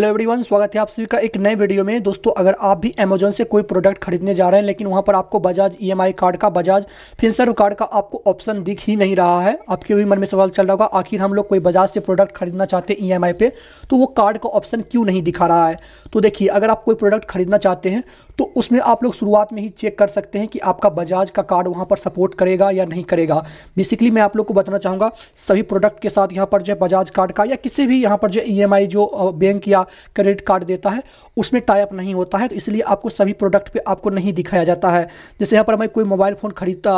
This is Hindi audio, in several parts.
हेलो एवरीवन स्वागत है आप सभी का एक नए वीडियो में दोस्तों अगर आप भी अमेजोन से कोई प्रोडक्ट खरीदने जा रहे हैं लेकिन वहां पर आपको बजाज ईएमआई कार्ड का बजाज फिंसर्व कार्ड का आपको ऑप्शन दिख ही नहीं रहा है आपके भी मन में सवाल चल रहा होगा आखिर हम लोग कोई बजाज से प्रोडक्ट खरीदना चाहते हैं ई e पे तो वो कार्ड का ऑप्शन क्यों नहीं दिखा रहा है तो देखिए अगर आप कोई प्रोडक्ट खरीदना चाहते हैं तो उसमें आप लोग शुरुआत में ही चेक कर सकते हैं कि आपका बजाज का कार्ड वहाँ पर सपोर्ट करेगा या नहीं करेगा बेसिकली मैं आप लोग को बताना चाहूँगा सभी प्रोडक्ट के साथ यहाँ पर जो है बजाज कार्ड का या किसी भी यहाँ पर जो ई e जो बैंक या क्रेडिट कार्ड देता है उसमें टाइप नहीं होता है तो इसलिए आपको सभी प्रोडक्ट पे आपको नहीं दिखाया जाता है जैसे यहाँ पर मैं कोई मोबाइल फ़ोन खरीदता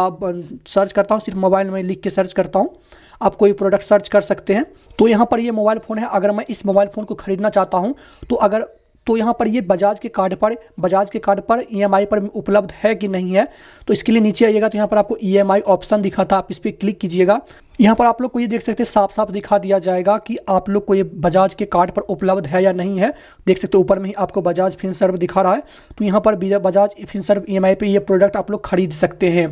सर्च करता हूँ सिर्फ मोबाइल में लिख के सर्च करता हूँ आप कोई प्रोडक्ट सर्च कर सकते हैं तो यहाँ पर ये मोबाइल फ़ोन है अगर मैं इस मोबाइल फ़ोन को ख़रीदना चाहता हूँ तो अगर तो यहाँ पर ये बजाज के कार्ड पर बजाज के कार्ड पर ई e पर उपलब्ध है कि नहीं है तो इसके लिए नीचे आइएगा तो यहाँ पर आपको ई e ऑप्शन दिखा था आप इस पर क्लिक कीजिएगा यहाँ पर आप लोग को ये देख सकते हैं साफ साफ दिखा दिया जाएगा कि आप लोग को ये बजाज के कार्ड पर उपलब्ध है या नहीं है देख सकते ऊपर में ही आपको बजाज फिनसर्व दिखा रहा है तो यहाँ पर Bajaj Finserv E e M पे ये प्रोडक्ट आप लोग खरीद सकते हैं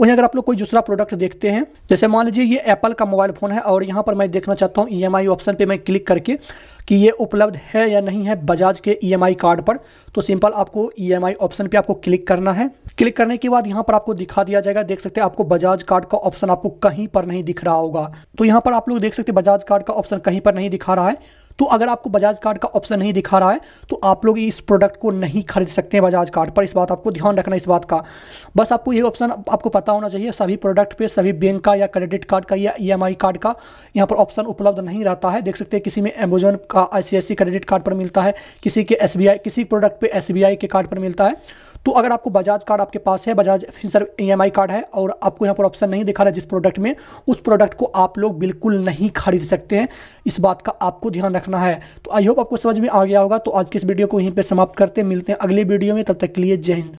वहीं अगर आप लोग कोई दूसरा प्रोडक्ट देखते हैं जैसे मान लीजिए ये एप्पल का मोबाइल फ़ोन है और यहाँ पर मैं देखना चाहता हूँ ई ऑप्शन पर मैं क्लिक करके कि ये उपलब्ध है या नहीं है बजाज के ई e कार्ड पर तो सिंपल आपको ई ऑप्शन पर आपको क्लिक करना है क्लिक करने के बाद यहाँ पर आपको दिखा दिया जाएगा देख सकते हैं आपको बजाज कार्ड का ऑप्शन आपको कहीं पर नहीं दिख रहा होगा तो यहाँ पर आप लोग देख सकते हैं बजाज कार्ड का ऑप्शन कहीं पर नहीं दिखा रहा है तो अगर आपको बजाज कार्ड का ऑप्शन नहीं दिखा रहा है तो आप लोग इस प्रोडक्ट को नहीं खरीद सकते हैं बजाज कार्ड पर इस बात आपको ध्यान रखना इस बात का बस आपको ये ऑप्शन आपको पता होना चाहिए सभी प्रोडक्ट पे सभी बैंक का या क्रेडिट कार्ड का या ई e कार्ड का यहाँ पर ऑप्शन उपलब्ध नहीं रहता है देख सकते हैं किसी में अमेजोन का आई क्रेडिट कार्ड पर मिलता है किसी के एस किसी प्रोडक्ट पर एस के कार्ड पर मिलता है तो अगर आपको बजाज कार्ड आपके पास है Bajaj Finserv E e card है और आपको यहाँ पर ऑप्शन नहीं दिखा रहा जिस प्रोडक्ट में उस प्रोडक्ट को आप लोग बिल्कुल नहीं खरीद सकते हैं इस बात का आपको ध्यान रखना है तो आई होप आपको समझ में आ गया होगा तो आज के इस वीडियो को यहीं पर समाप्त करते मिलते हैं अगले वीडियो में तब तक के लिए जय हिंद